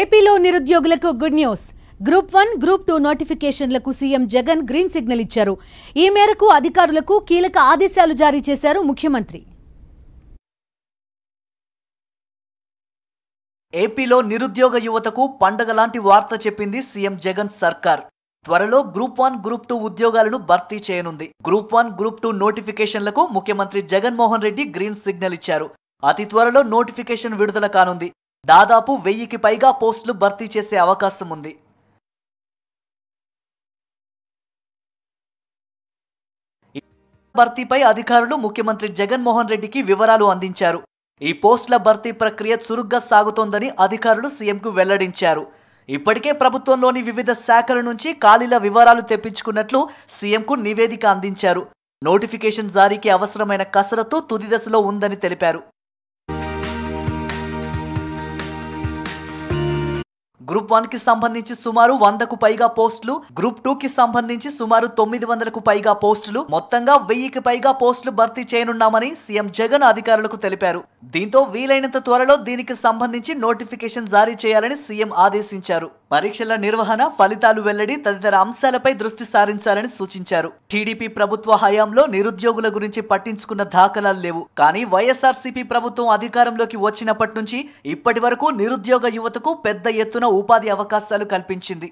ఏపీలో నిరుద్యోగులకు good news group one group two నోటిఫికేషన్లకు సీఎం జగన్ గ్రీన్ సిగ్నల్ ఇచ్చారు ఈ మేరకు అధికారులకు కీలక ఆదేశాలు జారీ చేశారు ముఖ్యమంత్రి ఏపీలో నిరుద్యోగ యువతకు పండగ లాంటి వార్త చెప్పింది సీఎం జగన్ సర్కార్ త్వరలో గ్రూప్ వన్ గ్రూప్ టూ ఉద్యోగాలను భర్తీ చేయనుంది గ్రూప్ వన్ గ్రూప్ టూ నోటిఫికేషన్లకు ముఖ్యమంత్రి జగన్మోహన్ రెడ్డి గ్రీన్ సిగ్నల్ ఇచ్చారు అతి త్వరలో నోటిఫికేషన్ విడుదల కానుంది దాదాపు వెయ్యికి పైగా పోస్టులు భర్తీ చేసే అవకాశం ఉంది భర్తీపై అధికారులు ముఖ్యమంత్రి జగన్మోహన్ రెడ్డికి వివరాలు అందించారు ఈ పోస్టుల భర్తీ ప్రక్రియ చురుగ్గా సాగుతోందని అధికారులు సీఎంకు వెల్లడించారు ఇప్పటికే ప్రభుత్వంలోని వివిధ శాఖల నుంచి ఖాళీల వివరాలు తెప్పించుకున్నట్లు సీఎంకు నివేదిక అందించారు నోటిఫికేషన్ జారీకి అవసరమైన కసరత్తు తుది దశలో ఉందని తెలిపారు గ్రూప్ వన్ కి సంబంధించి సుమారు వందకు పైగా పోస్టులు గ్రూప్ టూ కి సంబంధించి సుమారు తొమ్మిది వందలకు పైగా పోస్టులు మొత్తంగా వెయ్యికి పైగా పోస్టులు భర్తీ చేయనున్నామని సీఎం జగన్ అధికారులకు తెలిపారు దీంతో వీలైనంత త్వరలో దీనికి సంబంధించి నోటిఫికేషన్ జారీ చేయాలని సీఎం ఆదేశించారు పరీక్షల నిర్వహణ ఫలితాలు వెల్లడి తదితర అంశాలపై దృష్టి సారించాలని సూచించారు టీడీపీ ప్రభుత్వ హయాంలో నిరుద్యోగుల గురించి పట్టించుకున్న దాఖలాలు లేవు కానీ వైఎస్ఆర్సీపీ ప్రభుత్వం అధికారంలోకి వచ్చినప్పటి నుంచి ఇప్పటి నిరుద్యోగ యువతకు పెద్ద ఎత్తున ఉపాధి అవకాశాలు కల్పించింది